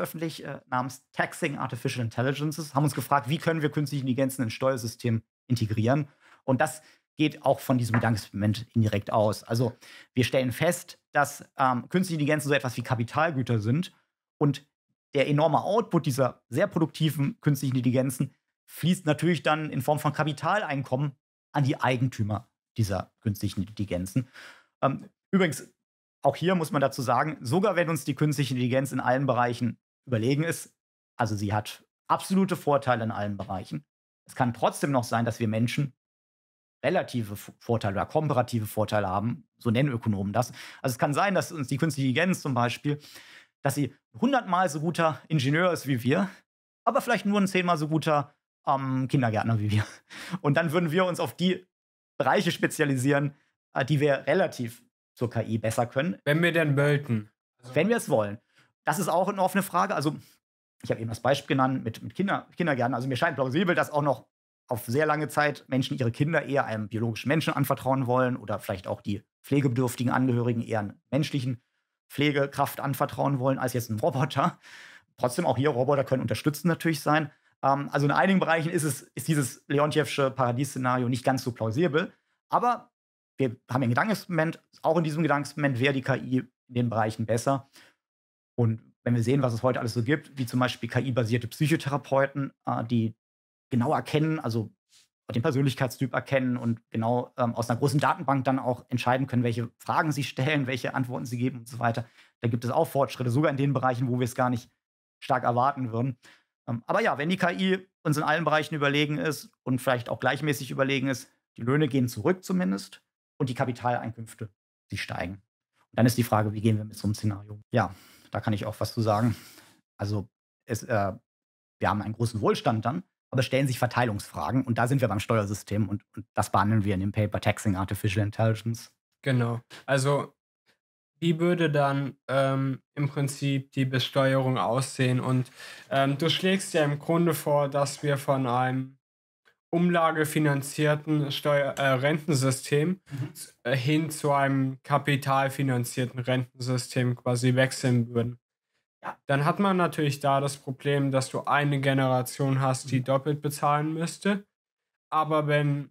öffentlich äh, namens Taxing Artificial Intelligences, haben uns gefragt, wie können wir künstliche Intelligenzen ins Steuersystem integrieren. Und das geht auch von diesem Gedankenexperiment indirekt aus. Also wir stellen fest, dass ähm, künstliche Intelligenzen so etwas wie Kapitalgüter sind und der enorme Output dieser sehr produktiven künstlichen Intelligenzen fließt natürlich dann in Form von Kapitaleinkommen an die Eigentümer dieser künstlichen Intelligenzen. Ähm, übrigens, auch hier muss man dazu sagen, sogar wenn uns die künstliche Intelligenz in allen Bereichen überlegen ist, also sie hat absolute Vorteile in allen Bereichen. Es kann trotzdem noch sein, dass wir Menschen relative Vorteile oder komparative Vorteile haben, so nennen Ökonomen das. Also es kann sein, dass uns die künstliche Intelligenz zum Beispiel, dass sie hundertmal so guter Ingenieur ist wie wir, aber vielleicht nur ein zehnmal so guter ähm, Kindergärtner wie wir. Und dann würden wir uns auf die Bereiche spezialisieren, äh, die wir relativ zur KI besser können. Wenn wir denn wollten. Also Wenn wir es wollen. Das ist auch eine offene Frage. Also, ich habe eben das Beispiel genannt mit, mit Kinder, Kindergärten. Also, mir scheint plausibel, dass auch noch auf sehr lange Zeit Menschen ihre Kinder eher einem biologischen Menschen anvertrauen wollen oder vielleicht auch die pflegebedürftigen Angehörigen eher einer menschlichen Pflegekraft anvertrauen wollen als jetzt einem Roboter. Trotzdem auch hier Roboter können unterstützend natürlich sein. Ähm, also in einigen Bereichen ist, es, ist dieses Leontiefsche Paradiesszenario nicht ganz so plausibel. Aber wir haben ein Gedankensmoment, auch in diesem Gedankensmoment wäre die KI in den Bereichen besser. Und wenn wir sehen, was es heute alles so gibt, wie zum Beispiel KI-basierte Psychotherapeuten, äh, die genau erkennen, also den Persönlichkeitstyp erkennen und genau ähm, aus einer großen Datenbank dann auch entscheiden können, welche Fragen sie stellen, welche Antworten sie geben und so weiter. Da gibt es auch Fortschritte, sogar in den Bereichen, wo wir es gar nicht stark erwarten würden. Ähm, aber ja, wenn die KI uns in allen Bereichen überlegen ist und vielleicht auch gleichmäßig überlegen ist, die Löhne gehen zurück zumindest und die Kapitaleinkünfte, sie steigen. Und dann ist die Frage, wie gehen wir mit so einem Szenario? Ja, da kann ich auch was zu sagen. Also es, äh, wir haben einen großen Wohlstand dann, aber stellen sich Verteilungsfragen und da sind wir beim Steuersystem und, und das behandeln wir in dem Paper Taxing Artificial Intelligence. Genau. Also wie würde dann ähm, im Prinzip die Besteuerung aussehen? Und ähm, du schlägst ja im Grunde vor, dass wir von einem umlagefinanzierten Steuer äh, Rentensystem mhm. hin zu einem kapitalfinanzierten Rentensystem quasi wechseln würden. Ja. Dann hat man natürlich da das Problem, dass du eine Generation hast, die mhm. doppelt bezahlen müsste. Aber wenn,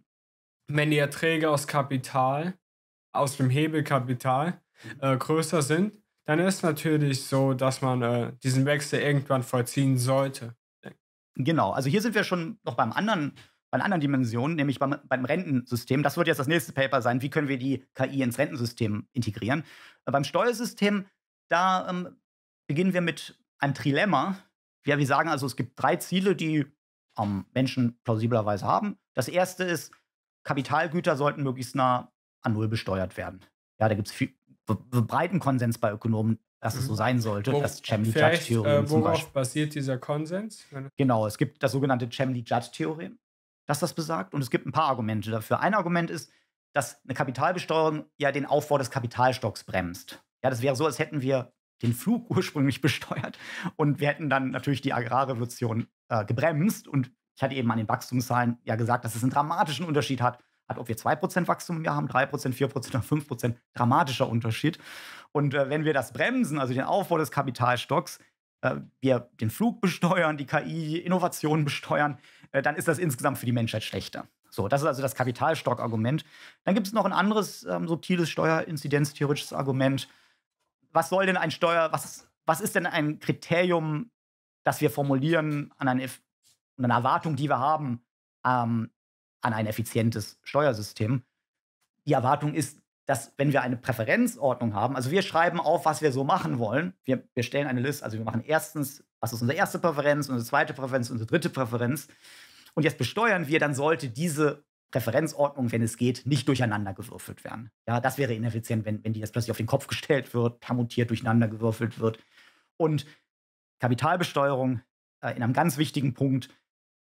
wenn die Erträge aus Kapital, aus dem Hebelkapital mhm. äh, größer sind, dann ist natürlich so, dass man äh, diesen Wechsel irgendwann vollziehen sollte. Genau, also hier sind wir schon noch beim anderen bei einer anderen Dimension, nämlich beim, beim Rentensystem. Das wird jetzt das nächste Paper sein. Wie können wir die KI ins Rentensystem integrieren? Äh, beim Steuersystem, da ähm, beginnen wir mit einem Trilemma. Ja, wir sagen also, es gibt drei Ziele, die ähm, Menschen plausiblerweise haben. Das erste ist, Kapitalgüter sollten möglichst nah an Null besteuert werden. Ja, da gibt es breiten Konsens bei Ökonomen, dass es mhm. so sein sollte, Wo, das Chemly-Judge-Theorem äh, Worauf basiert dieser Konsens? Genau, es gibt das sogenannte Chemly-Judge-Theorem dass das besagt. Und es gibt ein paar Argumente dafür. Ein Argument ist, dass eine Kapitalbesteuerung ja den Aufbau des Kapitalstocks bremst. Ja, das wäre so, als hätten wir den Flug ursprünglich besteuert und wir hätten dann natürlich die Agrarrevolution äh, gebremst. Und ich hatte eben an den Wachstumszahlen ja gesagt, dass es einen dramatischen Unterschied hat, hat ob wir 2% Wachstum im Jahr haben, 3%, 4% oder 5%, dramatischer Unterschied. Und äh, wenn wir das bremsen, also den Aufbau des Kapitalstocks, äh, wir den Flug besteuern, die KI, Innovationen besteuern, äh, dann ist das insgesamt für die Menschheit schlechter. So, das ist also das Kapitalstock-Argument. Dann gibt es noch ein anderes ähm, subtiles steuerinzidenztheoretisches Argument. Was soll denn ein Steuer, was, was ist denn ein Kriterium, das wir formulieren an eine, an eine Erwartung, die wir haben ähm, an ein effizientes Steuersystem? Die Erwartung ist, dass wenn wir eine Präferenzordnung haben, also wir schreiben auf, was wir so machen wollen. Wir, wir stellen eine Liste, also wir machen erstens, was ist unsere erste Präferenz, unsere zweite Präferenz, unsere dritte Präferenz. Und jetzt besteuern wir, dann sollte diese Präferenzordnung, wenn es geht, nicht durcheinander gewürfelt werden. Ja, das wäre ineffizient, wenn, wenn die jetzt plötzlich auf den Kopf gestellt wird, permutiert durcheinander gewürfelt wird. Und Kapitalbesteuerung äh, in einem ganz wichtigen Punkt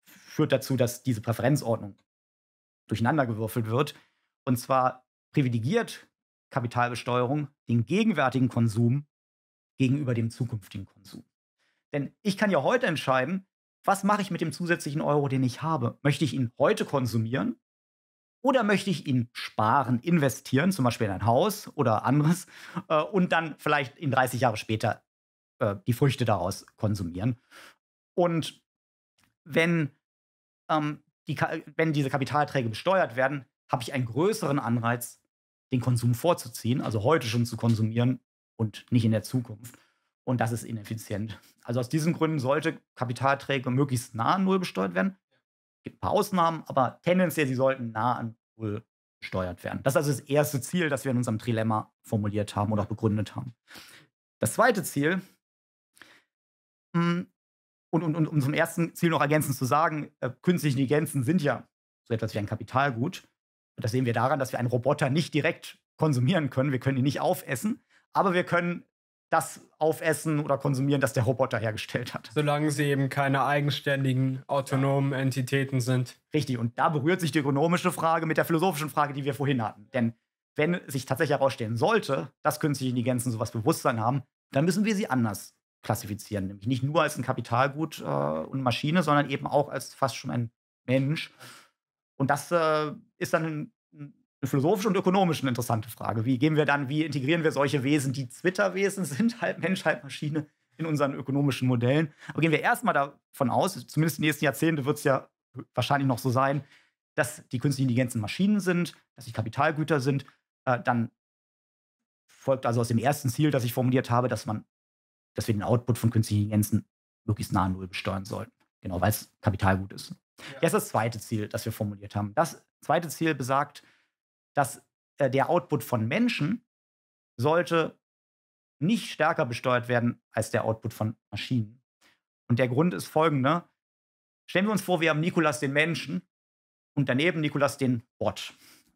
führt dazu, dass diese Präferenzordnung durcheinander gewürfelt wird. Und zwar privilegiert Kapitalbesteuerung den gegenwärtigen Konsum gegenüber dem zukünftigen Konsum. Denn ich kann ja heute entscheiden, was mache ich mit dem zusätzlichen Euro, den ich habe? Möchte ich ihn heute konsumieren oder möchte ich ihn sparen, investieren, zum Beispiel in ein Haus oder anderes, äh, und dann vielleicht in 30 Jahre später äh, die Früchte daraus konsumieren? Und wenn, ähm, die, wenn diese Kapitalträge besteuert werden, habe ich einen größeren Anreiz, den Konsum vorzuziehen, also heute schon zu konsumieren und nicht in der Zukunft. Und das ist ineffizient. Also aus diesen Gründen sollte Kapitalträger möglichst nah an Null besteuert werden. Es gibt ein paar Ausnahmen, aber tendenziell, sie sollten nah an Null besteuert werden. Das ist also das erste Ziel, das wir in unserem Trilemma formuliert haben oder auch begründet haben. Das zweite Ziel, hm, und, und, und um zum ersten Ziel noch ergänzend zu sagen, äh, künstliche Intelligenzen sind ja so etwas wie ein Kapitalgut. Und das sehen wir daran, dass wir einen Roboter nicht direkt konsumieren können. Wir können ihn nicht aufessen, aber wir können das aufessen oder konsumieren, das der Roboter hergestellt hat. Solange sie eben keine eigenständigen, autonomen Entitäten sind. Richtig, und da berührt sich die ökonomische Frage mit der philosophischen Frage, die wir vorhin hatten. Denn wenn sich tatsächlich herausstellen sollte, dass künstliche Intelligenzen sowas Bewusstsein haben, dann müssen wir sie anders klassifizieren. Nämlich nicht nur als ein Kapitalgut äh, und Maschine, sondern eben auch als fast schon ein Mensch. Und das äh, ist dann eine philosophische und ökonomische eine interessante Frage. Wie gehen wir dann, wie integrieren wir solche Wesen, die Twitter-Wesen sind, halb Mensch, halb Maschine, in unseren ökonomischen Modellen? Aber gehen wir erstmal davon aus, zumindest in den nächsten Jahrzehnten wird es ja wahrscheinlich noch so sein, dass die künstlichen Intelligenzen Maschinen sind, dass sie Kapitalgüter sind. Äh, dann folgt also aus dem ersten Ziel, das ich formuliert habe, dass man, dass wir den Output von künstlichen Intelligenzen möglichst nahe Null besteuern sollten. Genau, weil es Kapitalgut ist. Ja. Das das zweite Ziel, das wir formuliert haben. Das zweite Ziel besagt, dass äh, der Output von Menschen sollte nicht stärker besteuert werden als der Output von Maschinen. Und der Grund ist folgender. Stellen wir uns vor, wir haben Nikolas den Menschen und daneben Nikolas den Bot.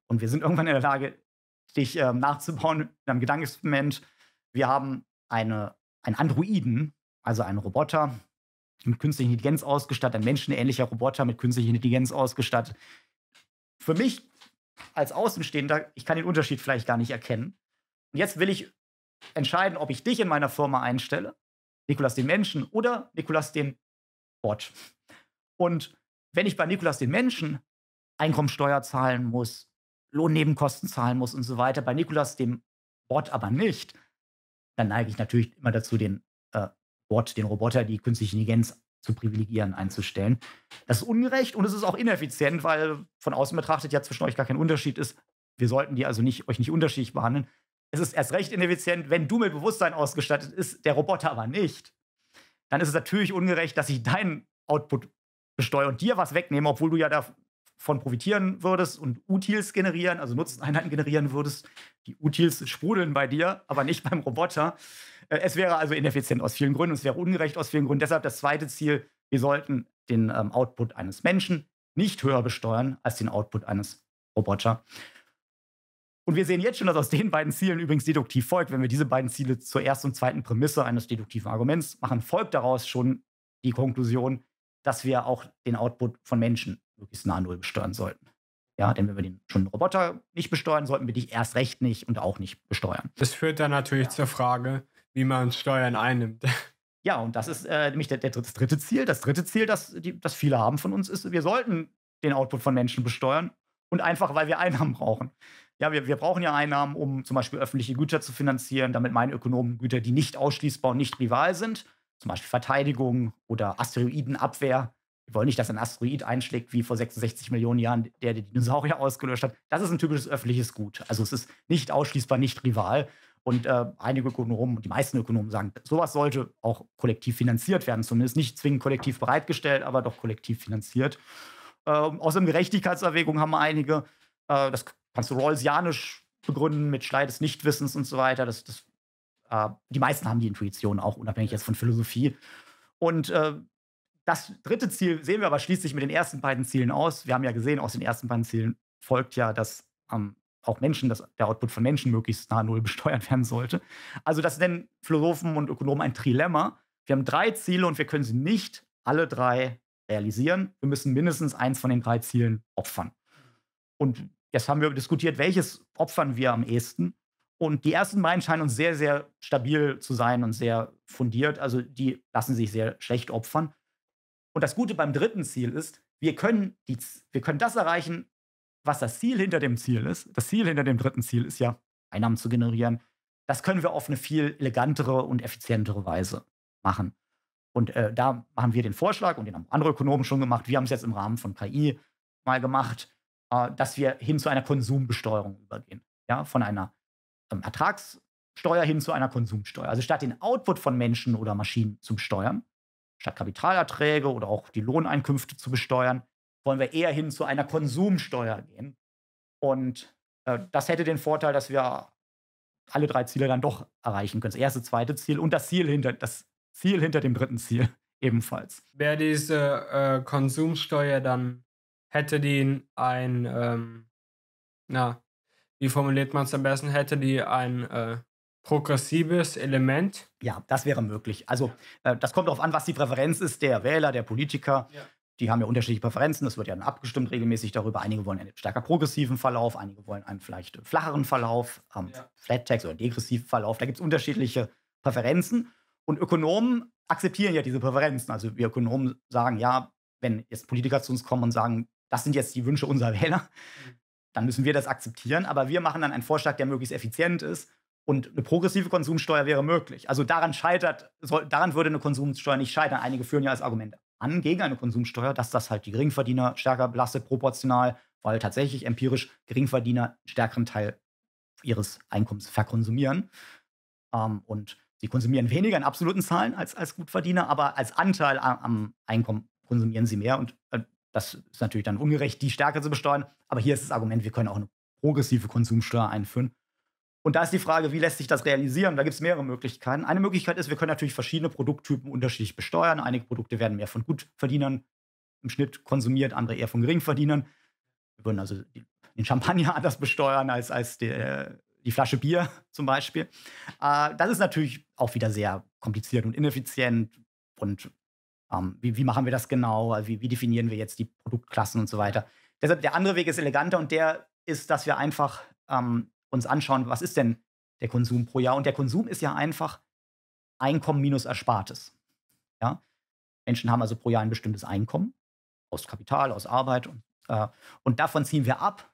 Und wir sind irgendwann in der Lage, dich äh, nachzubauen mit einem Gedankensegment. Wir haben eine, einen Androiden, also einen Roboter, mit künstlicher Intelligenz ausgestattet, ein menschenähnlicher Roboter mit künstlicher Intelligenz ausgestattet. Für mich als Außenstehender, ich kann den Unterschied vielleicht gar nicht erkennen. Und jetzt will ich entscheiden, ob ich dich in meiner Firma einstelle, Nikolas den Menschen oder Nikolas den Bot. Und wenn ich bei Nikolas den Menschen Einkommensteuer zahlen muss, Lohnnebenkosten zahlen muss und so weiter, bei Nikolas dem Bot aber nicht, dann neige ich natürlich immer dazu, den äh, Bot, den Roboter, die künstliche Intelligenz zu privilegieren, einzustellen. Das ist ungerecht und es ist auch ineffizient, weil von außen betrachtet ja zwischen euch gar kein Unterschied ist. Wir sollten die also nicht, euch nicht unterschiedlich behandeln. Es ist erst recht ineffizient, wenn du mit Bewusstsein ausgestattet ist, der Roboter aber nicht. Dann ist es natürlich ungerecht, dass ich deinen Output besteuere und dir was wegnehme, obwohl du ja da von profitieren würdest und Utils generieren, also Nutzeneinheiten generieren würdest. Die Utils sprudeln bei dir, aber nicht beim Roboter. Äh, es wäre also ineffizient aus vielen Gründen, es wäre ungerecht aus vielen Gründen. Deshalb das zweite Ziel, wir sollten den ähm, Output eines Menschen nicht höher besteuern als den Output eines Roboter. Und wir sehen jetzt schon, dass aus den beiden Zielen übrigens deduktiv folgt, wenn wir diese beiden Ziele zur ersten und zweiten Prämisse eines deduktiven Arguments machen, folgt daraus schon die Konklusion, dass wir auch den Output von Menschen möglichst nah Null besteuern sollten. Ja, denn wenn wir den schon Roboter nicht besteuern, sollten wir dich erst recht nicht und auch nicht besteuern. Das führt dann natürlich ja. zur Frage, wie man Steuern einnimmt. Ja, und das ist äh, nämlich der, der, das dritte Ziel. Das dritte Ziel, das, die, das viele haben von uns, ist, wir sollten den Output von Menschen besteuern und einfach, weil wir Einnahmen brauchen. Ja, wir, wir brauchen ja Einnahmen, um zum Beispiel öffentliche Güter zu finanzieren. Damit meinen Ökonomen Güter, die nicht ausschließbar und nicht rival sind, zum Beispiel Verteidigung oder Asteroidenabwehr. Wir wollen nicht, dass ein Asteroid einschlägt, wie vor 66 Millionen Jahren, der die Dinosaurier ausgelöscht hat. Das ist ein typisches öffentliches Gut. Also es ist nicht ausschließbar, nicht rival. Und äh, einige Ökonomen, die meisten Ökonomen sagen, sowas sollte auch kollektiv finanziert werden, zumindest nicht zwingend kollektiv bereitgestellt, aber doch kollektiv finanziert. Äh, außerdem Gerechtigkeitserwägungen haben einige, äh, das kannst du Rawlsianisch begründen mit Schlei des Nichtwissens und so weiter. Das, das, äh, die meisten haben die Intuition auch, unabhängig jetzt von Philosophie. Und äh, das dritte Ziel sehen wir aber schließlich mit den ersten beiden Zielen aus. Wir haben ja gesehen, aus den ersten beiden Zielen folgt ja, dass ähm, auch Menschen, dass der Output von Menschen möglichst nahe Null besteuert werden sollte. Also das nennen Philosophen und Ökonomen ein Trilemma. Wir haben drei Ziele und wir können sie nicht alle drei realisieren. Wir müssen mindestens eins von den drei Zielen opfern. Und jetzt haben wir diskutiert, welches opfern wir am ehesten. Und die ersten beiden scheinen uns sehr, sehr stabil zu sein und sehr fundiert. Also die lassen sich sehr schlecht opfern. Und das Gute beim dritten Ziel ist, wir können, die, wir können das erreichen, was das Ziel hinter dem Ziel ist. Das Ziel hinter dem dritten Ziel ist ja, Einnahmen zu generieren. Das können wir auf eine viel elegantere und effizientere Weise machen. Und äh, da machen wir den Vorschlag, und den haben andere Ökonomen schon gemacht, wir haben es jetzt im Rahmen von KI mal gemacht, äh, dass wir hin zu einer Konsumbesteuerung übergehen. Ja, von einer ähm, Ertragssteuer hin zu einer Konsumsteuer. Also statt den Output von Menschen oder Maschinen zu besteuern, statt Kapitalerträge oder auch die Lohneinkünfte zu besteuern, wollen wir eher hin zu einer Konsumsteuer gehen. Und äh, das hätte den Vorteil, dass wir alle drei Ziele dann doch erreichen können. Das erste, zweite Ziel und das Ziel hinter, das Ziel hinter dem dritten Ziel ebenfalls. Wäre diese äh, Konsumsteuer dann, hätte die ein, ähm, na, wie formuliert man es am besten, hätte die ein äh, progressives Element? Ja, das wäre möglich. Also äh, das kommt darauf an, was die Präferenz ist der Wähler, der Politiker. Ja. Die haben ja unterschiedliche Präferenzen. Das wird ja dann abgestimmt regelmäßig darüber. Einige wollen einen stärker progressiven Verlauf, einige wollen einen vielleicht flacheren Verlauf, ähm, ja. Flat-Tax oder degressiven Verlauf. Da gibt es unterschiedliche Präferenzen. Und Ökonomen akzeptieren ja diese Präferenzen. Also wir Ökonomen sagen, ja, wenn jetzt Politiker zu uns kommen und sagen, das sind jetzt die Wünsche unserer Wähler, mhm. dann müssen wir das akzeptieren. Aber wir machen dann einen Vorschlag, der möglichst effizient ist und eine progressive Konsumsteuer wäre möglich. Also daran scheitert, soll, daran würde eine Konsumsteuer nicht scheitern. Einige führen ja als Argument an gegen eine Konsumsteuer, dass das halt die Geringverdiener stärker belastet, proportional, weil tatsächlich empirisch Geringverdiener einen stärkeren Teil ihres Einkommens verkonsumieren. Ähm, und sie konsumieren weniger in absoluten Zahlen als, als Gutverdiener, aber als Anteil am, am Einkommen konsumieren sie mehr. Und äh, das ist natürlich dann ungerecht, die stärker zu besteuern. Aber hier ist das Argument, wir können auch eine progressive Konsumsteuer einführen und da ist die Frage, wie lässt sich das realisieren? Da gibt es mehrere Möglichkeiten. Eine Möglichkeit ist, wir können natürlich verschiedene Produkttypen unterschiedlich besteuern. Einige Produkte werden mehr von Gutverdienern im Schnitt konsumiert, andere eher von Geringverdienern. Wir würden also den Champagner anders besteuern als, als der, äh, die Flasche Bier zum Beispiel. Ah, das ist natürlich auch wieder sehr kompliziert und ineffizient. Und ähm, wie, wie, machen wir das genau? Wie, wie, definieren wir jetzt die Produktklassen und so weiter? Deshalb der andere Weg ist eleganter und der ist, dass wir einfach ähm, uns anschauen, was ist denn der Konsum pro Jahr? Und der Konsum ist ja einfach Einkommen minus Erspartes. Ja? Menschen haben also pro Jahr ein bestimmtes Einkommen aus Kapital, aus Arbeit und, äh, und davon ziehen wir ab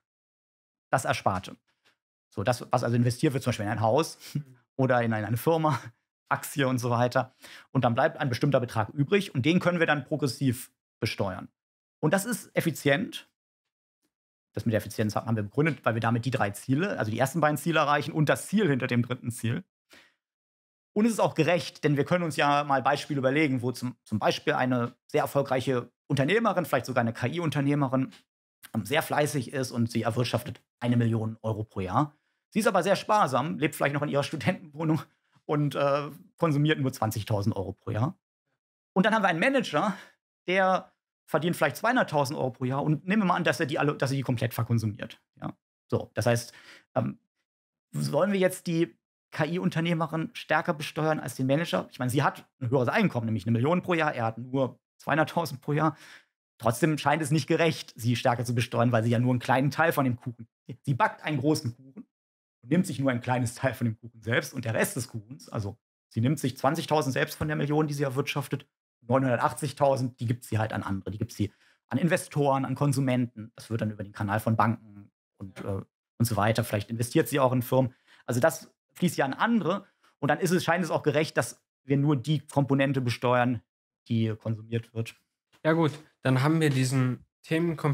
das Ersparte. So, das, was also investiert wird, zum Beispiel in ein Haus mhm. oder in eine Firma, Aktie und so weiter. Und dann bleibt ein bestimmter Betrag übrig und den können wir dann progressiv besteuern. Und das ist effizient, das mit der Effizienz haben wir begründet, weil wir damit die drei Ziele, also die ersten beiden Ziele erreichen und das Ziel hinter dem dritten Ziel. Und es ist auch gerecht, denn wir können uns ja mal Beispiele überlegen, wo zum, zum Beispiel eine sehr erfolgreiche Unternehmerin, vielleicht sogar eine KI-Unternehmerin, ähm, sehr fleißig ist und sie erwirtschaftet eine Million Euro pro Jahr. Sie ist aber sehr sparsam, lebt vielleicht noch in ihrer Studentenwohnung und äh, konsumiert nur 20.000 Euro pro Jahr. Und dann haben wir einen Manager, der verdient vielleicht 200.000 Euro pro Jahr und nehmen wir mal an, dass er die, alle, dass er die komplett verkonsumiert. Ja? So, das heißt, ähm, sollen wir jetzt die KI-Unternehmerin stärker besteuern als den Manager? Ich meine, sie hat ein höheres Einkommen, nämlich eine Million pro Jahr, er hat nur 200.000 pro Jahr. Trotzdem scheint es nicht gerecht, sie stärker zu besteuern, weil sie ja nur einen kleinen Teil von dem Kuchen. Sie backt einen großen Kuchen und nimmt sich nur ein kleines Teil von dem Kuchen selbst und der Rest des Kuchens, also sie nimmt sich 20.000 selbst von der Million, die sie erwirtschaftet, 980.000, die gibt sie halt an andere, die gibt sie an Investoren, an Konsumenten. Das wird dann über den Kanal von Banken und, äh, und so weiter. Vielleicht investiert sie auch in Firmen. Also das fließt ja an andere. Und dann ist es, scheint es auch gerecht, dass wir nur die Komponente besteuern, die konsumiert wird. Ja gut, dann haben wir diesen Themenkomplex